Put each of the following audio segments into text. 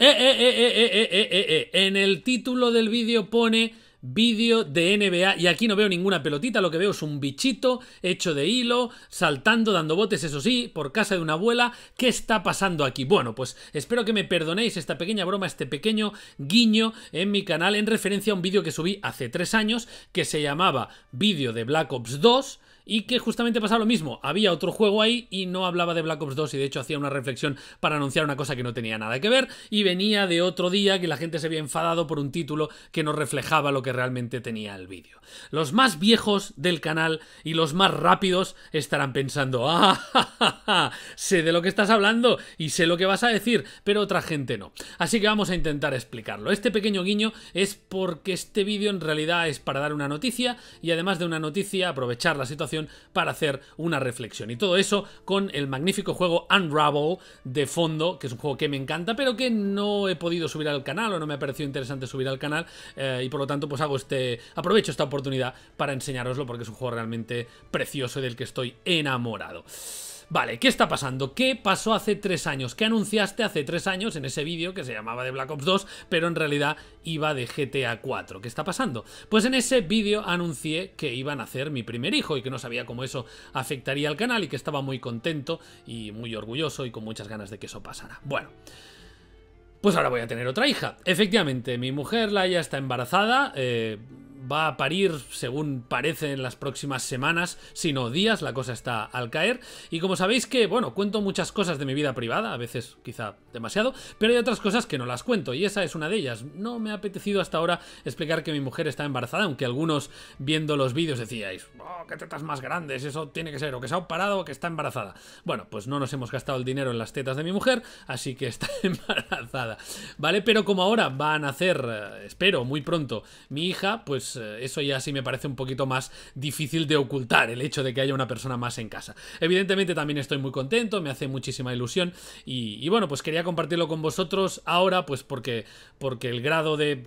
Eh eh, eh, eh, eh, en el título del vídeo pone vídeo de NBA y aquí no veo ninguna pelotita, lo que veo es un bichito hecho de hilo, saltando, dando botes, eso sí, por casa de una abuela. ¿Qué está pasando aquí? Bueno, pues espero que me perdonéis esta pequeña broma, este pequeño guiño en mi canal en referencia a un vídeo que subí hace tres años que se llamaba Vídeo de Black Ops 2 y que justamente pasaba lo mismo. Había otro juego ahí y no hablaba de Black Ops 2 y de hecho hacía una reflexión para anunciar una cosa que no tenía nada que ver y venía de otro día que la gente se había enfadado por un título que no reflejaba lo que realmente tenía el vídeo. Los más viejos del canal y los más rápidos estarán pensando, ah, ja, sé de lo que estás hablando y sé lo que vas a decir, pero otra gente no. Así que vamos a intentar explicarlo. Este pequeño guiño es porque este vídeo en realidad es para dar una noticia y además de una noticia aprovechar la situación para hacer una reflexión. Y todo eso con el magnífico juego Unravel de fondo, que es un juego que me encanta, pero que no he podido subir al canal o no me ha parecido interesante subir al canal. Eh, y por lo tanto, pues hago este. Aprovecho esta oportunidad para enseñaroslo porque es un juego realmente precioso del que estoy enamorado. Vale, ¿qué está pasando? ¿Qué pasó hace tres años? ¿Qué anunciaste hace tres años en ese vídeo que se llamaba de Black Ops 2, pero en realidad iba de GTA 4? ¿Qué está pasando? Pues en ese vídeo anuncié que iba a nacer mi primer hijo y que no sabía cómo eso afectaría al canal y que estaba muy contento y muy orgulloso y con muchas ganas de que eso pasara. Bueno. Pues ahora voy a tener otra hija. Efectivamente, mi mujer, Laia, está embarazada. Eh, va a parir, según parece, en las próximas semanas, sino días, la cosa está al caer. Y como sabéis que, bueno, cuento muchas cosas de mi vida privada, a veces quizá demasiado, pero hay otras cosas que no las cuento, y esa es una de ellas. No me ha apetecido hasta ahora explicar que mi mujer está embarazada, aunque algunos viendo los vídeos decíais, oh, qué tetas más grandes, eso tiene que ser, o que se ha parado o que está embarazada. Bueno, pues no nos hemos gastado el dinero en las tetas de mi mujer, así que está embarazada, ¿vale? Pero como ahora van a nacer, eh, espero, muy pronto, mi hija, pues eh, eso ya sí me parece un poquito más difícil de ocultar, el hecho de que haya una persona más en casa. Evidentemente también estoy muy contento, me hace muchísima ilusión y, bueno, pues quería compartirlo con vosotros ahora, pues porque, porque el grado de,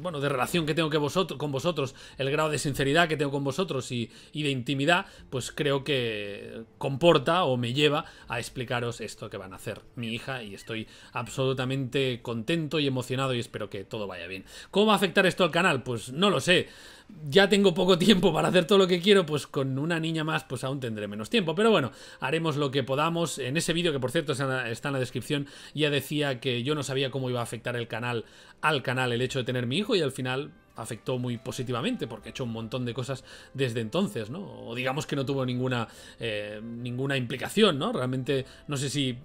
bueno, de relación que tengo que vosotros, con vosotros, el grado de sinceridad que tengo con vosotros y, de intimidad, pues creo que comporta o me lleva a explicaros esto que van a hacer mi hija y estoy absolutamente contento y emocionado y espero que todo vaya bien. ¿Cómo va a afectar esto al canal? Pues no lo sé. Ya tengo poco tiempo para hacer todo lo que quiero, pues con una niña más pues aún tendré menos tiempo. Pero bueno, haremos lo que podamos. En ese vídeo, que por cierto está en la descripción, ya decía que yo no sabía cómo iba a afectar el canal al canal el hecho de tener mi hijo y al final afectó muy positivamente porque he hecho un montón de cosas desde entonces, ¿no? O digamos que no tuvo ninguna, eh, ninguna implicación, ¿no? Realmente no sé si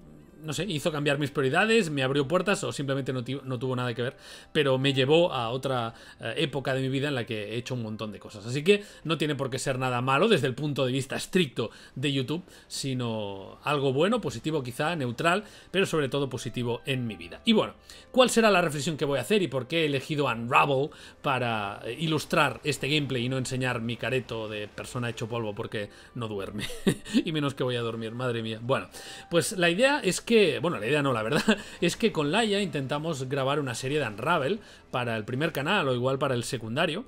no sé, hizo cambiar mis prioridades, me abrió puertas o simplemente no, tuvo nada que ver, pero me llevó a otra eh, época de mi vida en la que he hecho un montón de cosas. Así que no tiene por qué ser nada malo desde el punto de vista estricto de YouTube, sino algo bueno, positivo quizá, neutral, pero sobre todo positivo en mi vida. Y bueno, ¿cuál será la reflexión que voy a hacer y por qué he elegido Unravel para eh, ilustrar este gameplay y no enseñar mi careto de persona hecho polvo porque no duerme? y menos que voy a dormir, madre mía. Bueno, pues la idea es bueno, la idea no, la verdad, es que con Laia intentamos grabar una serie de Unravel para el primer canal o igual para el secundario.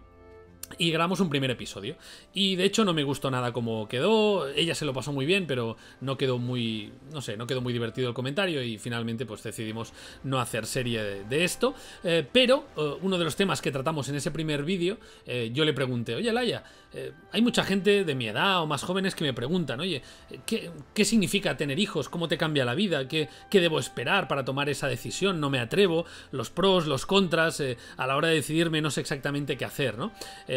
Y grabamos un primer episodio. Y de hecho no me gustó nada como quedó. Ella se lo pasó muy bien, pero no quedó muy. No sé, no quedó muy divertido el comentario. Y finalmente, pues decidimos no hacer serie de, esto. Eh, pero eh, uno de los temas que tratamos en ese primer vídeo, eh, yo le pregunté, oye Laia, hay mucha gente de mi edad o más jóvenes que me preguntan, oye, ¿qué, significa tener hijos? ¿Cómo te cambia la vida? ¿Qué, ¿Qué, debo esperar para tomar esa decisión? No me atrevo. Los pros, los contras, a la hora de decidirme no sé exactamente qué hacer, ¿no?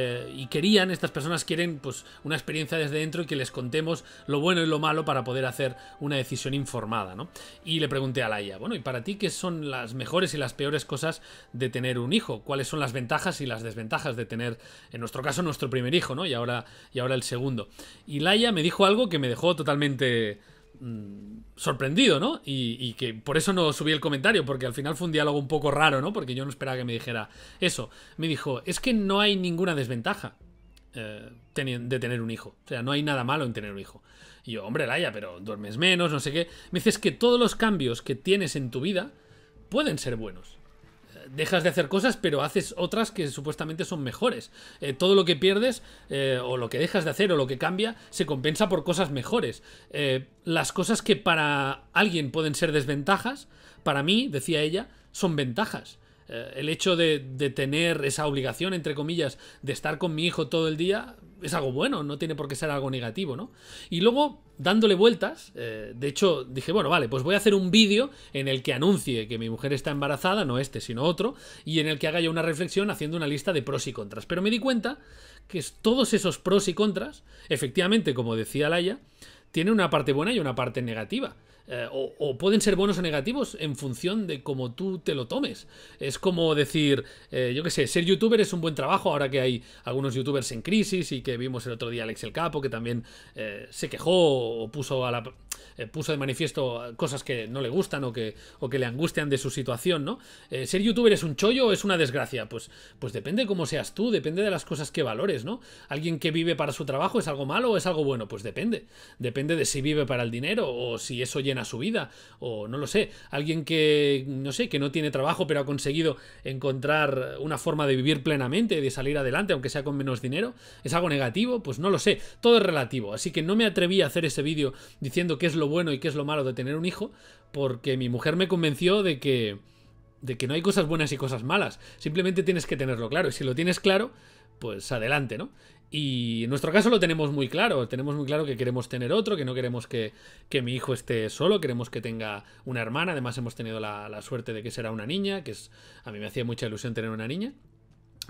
Eh, y querían, estas personas quieren pues una experiencia desde dentro y que les contemos lo bueno y lo malo para poder hacer una decisión informada, ¿no? Y le pregunté a Laia, bueno, ¿y para ti qué son las mejores y las peores cosas de tener un hijo? ¿Cuáles son las ventajas y las desventajas de tener, en nuestro caso, nuestro primer hijo, ¿no? Y ahora, y ahora el segundo. Y Laia me dijo algo que me dejó totalmente Mm, sorprendido, ¿no? Y, que por eso no subí el comentario, porque al final fue un diálogo un poco raro, ¿no? Porque yo no esperaba que me dijera eso. Me dijo, es que no hay ninguna desventaja eh, de tener un hijo. O sea, no hay nada malo en tener un hijo. Y yo, hombre, Laia, pero duermes menos, no sé qué. Me dices que todos los cambios que tienes en tu vida pueden ser buenos dejas de hacer cosas, pero haces otras que supuestamente son mejores. Eh, todo lo que pierdes, eh, o lo que dejas de hacer, o lo que cambia, se compensa por cosas mejores. Eh, las cosas que para alguien pueden ser desventajas, para mí, decía ella, son ventajas. Eh, el hecho de, tener esa obligación, entre comillas, de estar con mi hijo todo el día, es algo bueno, no tiene por qué ser algo negativo, ¿no? Y luego, dándole vueltas, eh, de hecho dije, bueno, vale, pues voy a hacer un vídeo en el que anuncie que mi mujer está embarazada, no este, sino otro, y en el que haga yo una reflexión haciendo una lista de pros y contras. Pero me di cuenta que todos esos pros y contras, efectivamente, como decía Laia, tiene una parte buena y una parte negativa. Eh, o, pueden ser buenos o negativos en función de cómo tú te lo tomes. Es como decir, eh, yo qué sé, ser youtuber es un buen trabajo ahora que hay algunos youtubers en crisis y que vimos el otro día Alex el Capo, que también eh, se quejó o puso a la, eh, puso de manifiesto cosas que no le gustan o que, que le angustian de su situación, ¿no? Eh, ¿Ser youtuber es un chollo o es una desgracia? Pues, pues depende cómo seas tú, depende de las cosas que valores, ¿no? ¿Alguien que vive para su trabajo es algo malo o es algo bueno? Pues depende. Depende de si vive para el dinero o si eso llena su vida o no lo sé. Alguien que, no sé, que no tiene trabajo pero ha conseguido encontrar una forma de vivir plenamente, de salir adelante, aunque sea con menos dinero, ¿es algo negativo? Pues no lo sé. Todo es relativo. Así que no me atreví a hacer ese vídeo diciendo que qué es lo bueno y qué es lo malo de tener un hijo, porque mi mujer me convenció de que, de que no hay cosas buenas y cosas malas. Simplemente tienes que tenerlo claro. Y si lo tienes claro, pues adelante, ¿no? Y en nuestro caso lo tenemos muy claro. Tenemos muy claro que queremos tener otro, que no queremos que, que mi hijo esté solo, queremos que tenga una hermana. Además, hemos tenido la, la suerte de que será una niña, que es. A mí me hacía mucha ilusión tener una niña.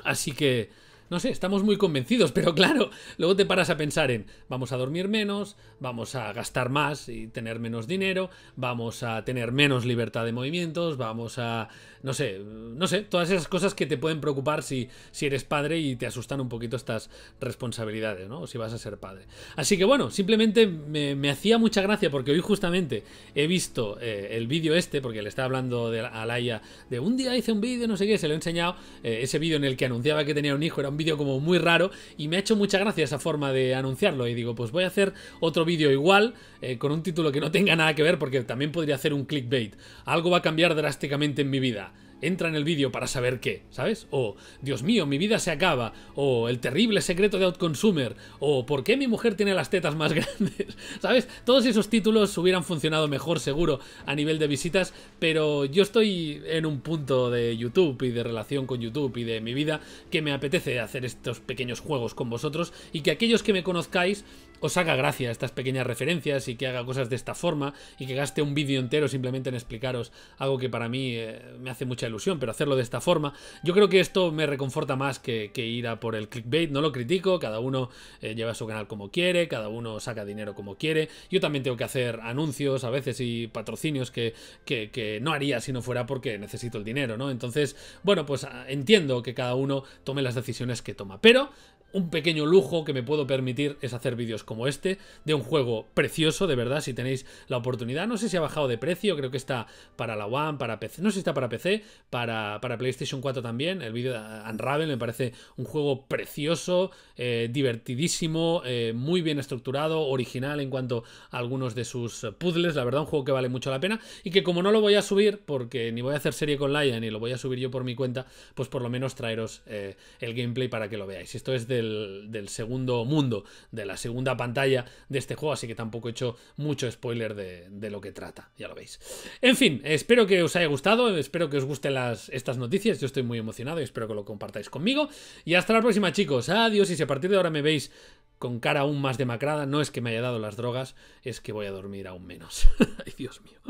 Así que no sé, estamos muy convencidos, pero claro, luego te paras a pensar en vamos a dormir menos, vamos a gastar más y tener menos dinero, vamos a tener menos libertad de movimientos, vamos a... no sé, no sé, todas esas cosas que te pueden preocupar si, si eres padre y te asustan un poquito estas responsabilidades, ¿no? O si vas a ser padre. Así que bueno, simplemente me, hacía mucha gracia porque hoy justamente he visto eh, el vídeo este, porque le estaba hablando de Alaya de un día hice un vídeo, no sé qué, se lo he enseñado, eh, ese vídeo en el que anunciaba que tenía un hijo, era un vídeo como muy raro y me ha hecho mucha gracia esa forma de anunciarlo y digo, pues voy a hacer otro vídeo igual, eh, con un título que no tenga nada que ver porque también podría hacer un clickbait. Algo va a cambiar drásticamente en mi vida entra en el vídeo para saber qué, ¿sabes? O Dios mío, mi vida se acaba, o el terrible secreto de Outconsumer, o ¿por qué mi mujer tiene las tetas más grandes? ¿Sabes? Todos esos títulos hubieran funcionado mejor seguro a nivel de visitas, pero yo estoy en un punto de YouTube y de relación con YouTube y de mi vida que me apetece hacer estos pequeños juegos con vosotros y que aquellos que me conozcáis os haga gracia estas pequeñas referencias y que haga cosas de esta forma y que gaste un vídeo entero simplemente en explicaros algo que para mí eh, me hace mucha pero hacerlo de esta forma. Yo creo que esto me reconforta más que, que ir a por el clickbait, no lo critico, cada uno eh, lleva su canal como quiere, cada uno saca dinero como quiere. Yo también tengo que hacer anuncios a veces y patrocinios que, que, que no haría si no fuera porque necesito el dinero, ¿no? Entonces, bueno, pues ah, entiendo que cada uno tome las decisiones que toma, pero un pequeño lujo que me puedo permitir es hacer vídeos como este de un juego precioso, de verdad, si tenéis la oportunidad. No sé si ha bajado de precio, creo que está para la One, para PC, no sé si está para PC, para, para PlayStation 4 también. El vídeo de Unravel me parece un juego precioso, eh, divertidísimo, eh, muy bien estructurado, original en cuanto a algunos de sus puzzles. La verdad, un juego que vale mucho la pena y que como no lo voy a subir, porque ni voy a hacer serie con Lion ni lo voy a subir yo por mi cuenta, pues por lo menos traeros eh, el gameplay para que lo veáis. Esto es de del, segundo mundo, de la segunda pantalla de este juego, así que tampoco he hecho mucho spoiler de, lo que trata, ya lo veis. En fin, espero que os haya gustado, espero que os gusten las, estas noticias, yo estoy muy emocionado y espero que lo compartáis conmigo. Y hasta la próxima chicos, adiós y si a partir de ahora me veis con cara aún más demacrada, no es que me haya dado las drogas, es que voy a dormir aún menos. Ay, Dios mío.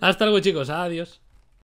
Hasta luego, chicos. Adiós.